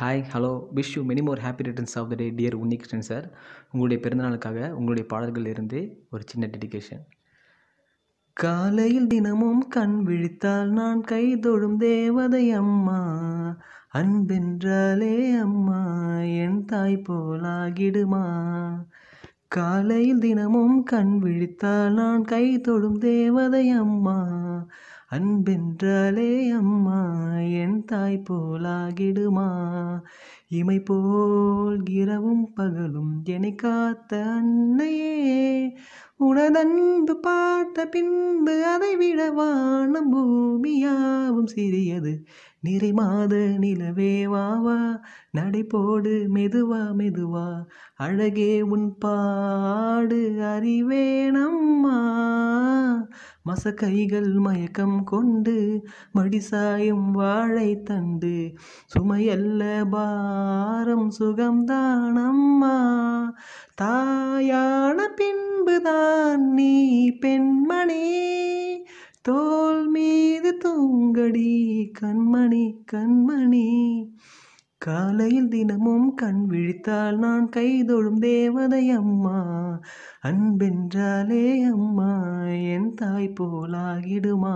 hi hello wish you many more happy returns of the day dear Unnikrishnan sir உங்களுடைய பிறந்தநாளுக்காக உங்களுடைய பாடல்கள் இருந்து ஒரு சின்ன டெடிக்கேஷன் காலையில் தினமும் கண் விழித்தால் நான் கை தொழும் தேவதை அம்மா அன்பென்றாலே அம்மா என் தாய் போலாகிடுமா காலையில் தினமும் கண் விழித்தால் நான் கை தொழும் தேவதை அம்மா அன்பென்றாலே அம்மா என் தாய் போலாகிடுமா இமை போல் இரவும் பகலும் என்னை காத்த அன்னையே உனதன்பு பார்த்த பின்பு அதை விட வானம் பூமியாவும் சிறியது நிறை மாத நிலவே வாவா நடைபோடு மெதுவா மெதுவா அழகே உன் பாடு அறிவேணம் மசக்கைகள் மயக்கம் கொண்டு மடிசாயும் வாழை வாழைத்தண்டு சுமையல்ல பாரம் சுகம்தானம்மா தாயான பின்புதான் நீ பெண்மணி தோல் மீது தூங்கடி கண்மணி கண்மணி காலையில் தினமும் கண் விழித்தால் நான் கைதொழும் தேவதை அம்மா அன்பென்றாலே அம்மா தாய் போலாகிடுமா